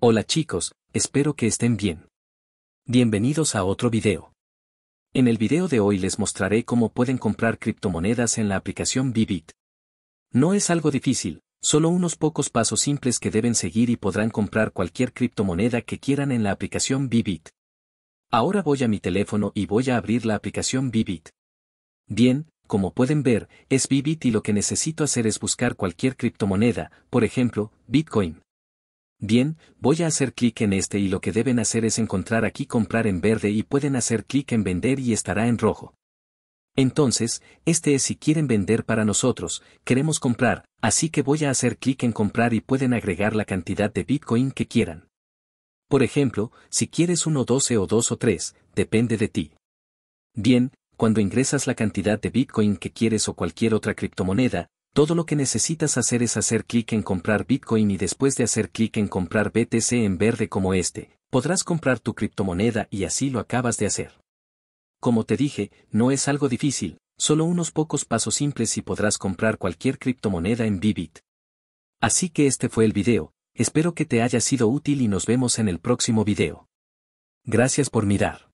Hola chicos, espero que estén bien. Bienvenidos a otro video. En el video de hoy les mostraré cómo pueden comprar criptomonedas en la aplicación Bibit. No es algo difícil, solo unos pocos pasos simples que deben seguir y podrán comprar cualquier criptomoneda que quieran en la aplicación vivit Ahora voy a mi teléfono y voy a abrir la aplicación vivit Bien, como pueden ver, es vivid y lo que necesito hacer es buscar cualquier criptomoneda, por ejemplo, Bitcoin. Bien, voy a hacer clic en este y lo que deben hacer es encontrar aquí comprar en verde y pueden hacer clic en vender y estará en rojo. Entonces, este es si quieren vender para nosotros, queremos comprar, así que voy a hacer clic en comprar y pueden agregar la cantidad de Bitcoin que quieran. Por ejemplo, si quieres 12 o 2 o 3, depende de ti. Bien, cuando ingresas la cantidad de Bitcoin que quieres o cualquier otra criptomoneda, todo lo que necesitas hacer es hacer clic en comprar Bitcoin y después de hacer clic en comprar BTC en verde como este, podrás comprar tu criptomoneda y así lo acabas de hacer. Como te dije, no es algo difícil, solo unos pocos pasos simples y podrás comprar cualquier criptomoneda en Vivid. Así que este fue el video, espero que te haya sido útil y nos vemos en el próximo video. Gracias por mirar.